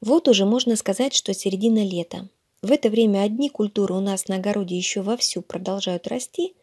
Вот уже можно сказать, что середина лета. В это время одни культуры у нас на огороде еще вовсю продолжают расти,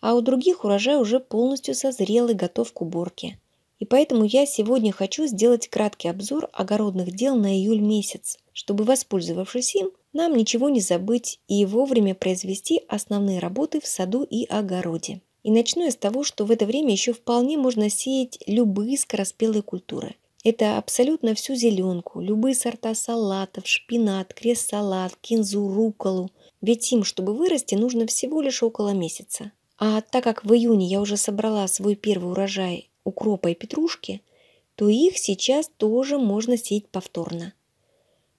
а у других урожай уже полностью созрел и готов к уборке. И поэтому я сегодня хочу сделать краткий обзор огородных дел на июль месяц, чтобы, воспользовавшись им, нам ничего не забыть и вовремя произвести основные работы в саду и огороде. И начну я с того, что в это время еще вполне можно сеять любые скороспелые культуры – это абсолютно всю зеленку, любые сорта салатов, шпинат, крест-салат, кинзу, руколу. Ведь им, чтобы вырасти, нужно всего лишь около месяца. А так как в июне я уже собрала свой первый урожай укропа и петрушки, то их сейчас тоже можно сеять повторно.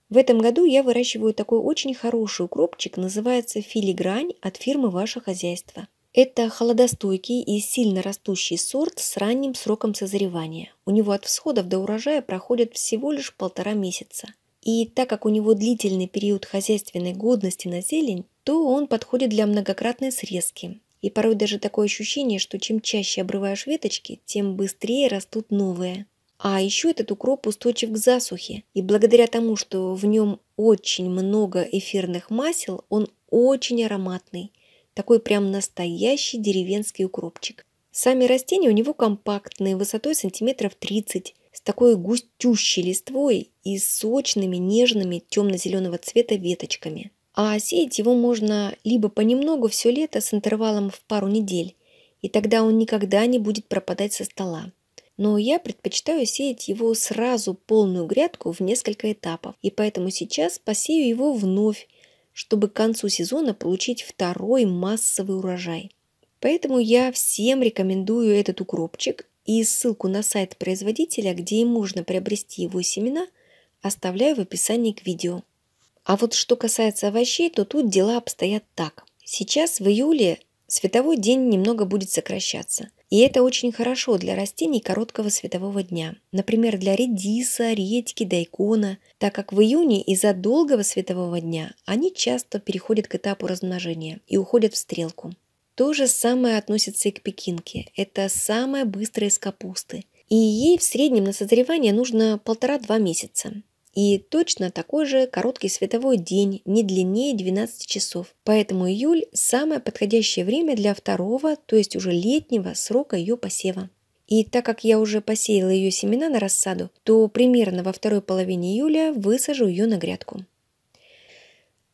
В этом году я выращиваю такой очень хороший укропчик, называется филигрань от фирмы «Ваше хозяйство». Это холодостойкий и сильно растущий сорт с ранним сроком созревания. У него от всходов до урожая проходит всего лишь полтора месяца. И так как у него длительный период хозяйственной годности на зелень, то он подходит для многократной срезки. И порой даже такое ощущение, что чем чаще обрываешь веточки, тем быстрее растут новые. А еще этот укроп устойчив к засухе. И благодаря тому, что в нем очень много эфирных масел, он очень ароматный. Такой прям настоящий деревенский укропчик. Сами растения у него компактные, высотой сантиметров 30, с такой густющей листвой и сочными, нежными, темно-зеленого цвета веточками. А сеять его можно либо понемногу все лето с интервалом в пару недель, и тогда он никогда не будет пропадать со стола. Но я предпочитаю сеять его сразу полную грядку в несколько этапов, и поэтому сейчас посею его вновь чтобы к концу сезона получить второй массовый урожай. Поэтому я всем рекомендую этот укропчик и ссылку на сайт производителя, где и можно приобрести его семена, оставляю в описании к видео. А вот что касается овощей, то тут дела обстоят так. Сейчас в июле световой день немного будет сокращаться – и это очень хорошо для растений короткого светового дня, например, для редиса, редьки, дайкона, так как в июне из-за долгого светового дня они часто переходят к этапу размножения и уходят в стрелку. То же самое относится и к пекинке. Это самая быстрая из капусты. И ей в среднем на созревание нужно полтора-два месяца. И точно такой же короткий световой день, не длиннее 12 часов. Поэтому июль – самое подходящее время для второго, то есть уже летнего срока ее посева. И так как я уже посеяла ее семена на рассаду, то примерно во второй половине июля высажу ее на грядку.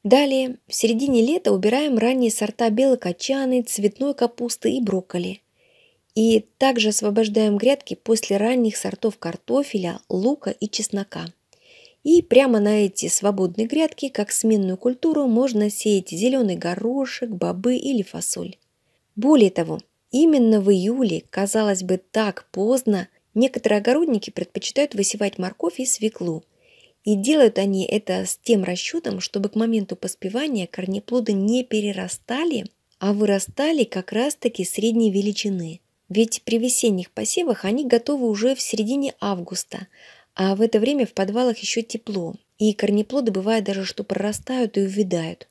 Далее, в середине лета убираем ранние сорта белокочаны, цветной капусты и брокколи. И также освобождаем грядки после ранних сортов картофеля, лука и чеснока – и прямо на эти свободные грядки, как сменную культуру, можно сеять зеленый горошек, бобы или фасоль. Более того, именно в июле, казалось бы, так поздно, некоторые огородники предпочитают высевать морковь и свеклу. И делают они это с тем расчетом, чтобы к моменту поспевания корнеплоды не перерастали, а вырастали как раз-таки средней величины. Ведь при весенних посевах они готовы уже в середине августа, а в это время в подвалах еще тепло, и корнеплоды бывает даже, что прорастают и увядают.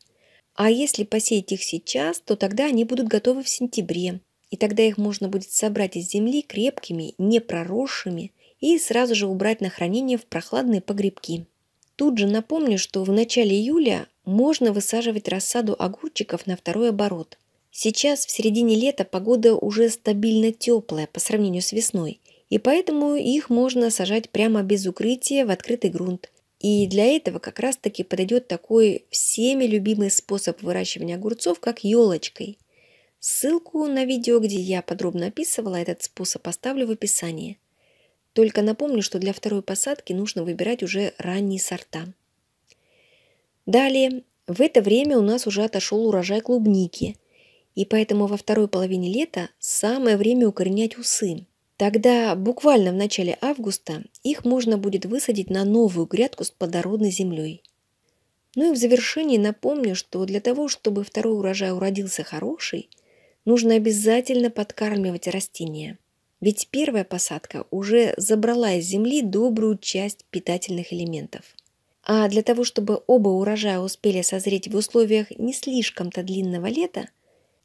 А если посеять их сейчас, то тогда они будут готовы в сентябре, и тогда их можно будет собрать из земли крепкими, не проросшими, и сразу же убрать на хранение в прохладные погребки. Тут же напомню, что в начале июля можно высаживать рассаду огурчиков на второй оборот. Сейчас, в середине лета, погода уже стабильно теплая по сравнению с весной, и поэтому их можно сажать прямо без укрытия в открытый грунт. И для этого как раз-таки подойдет такой всеми любимый способ выращивания огурцов, как елочкой. Ссылку на видео, где я подробно описывала этот способ, оставлю в описании. Только напомню, что для второй посадки нужно выбирать уже ранние сорта. Далее, в это время у нас уже отошел урожай клубники, и поэтому во второй половине лета самое время укоренять усы. Тогда буквально в начале августа их можно будет высадить на новую грядку с плодородной землей. Ну и в завершении напомню, что для того, чтобы второй урожай уродился хороший, нужно обязательно подкармливать растения. Ведь первая посадка уже забрала из земли добрую часть питательных элементов. А для того, чтобы оба урожая успели созреть в условиях не слишком-то длинного лета,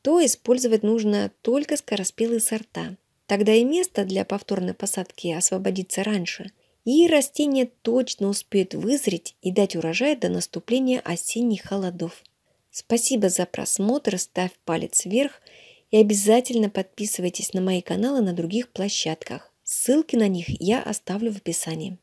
то использовать нужно только скороспелые сорта, Тогда и место для повторной посадки освободится раньше, и растение точно успеет вызреть и дать урожай до наступления осенних холодов. Спасибо за просмотр, ставь палец вверх и обязательно подписывайтесь на мои каналы на других площадках. Ссылки на них я оставлю в описании.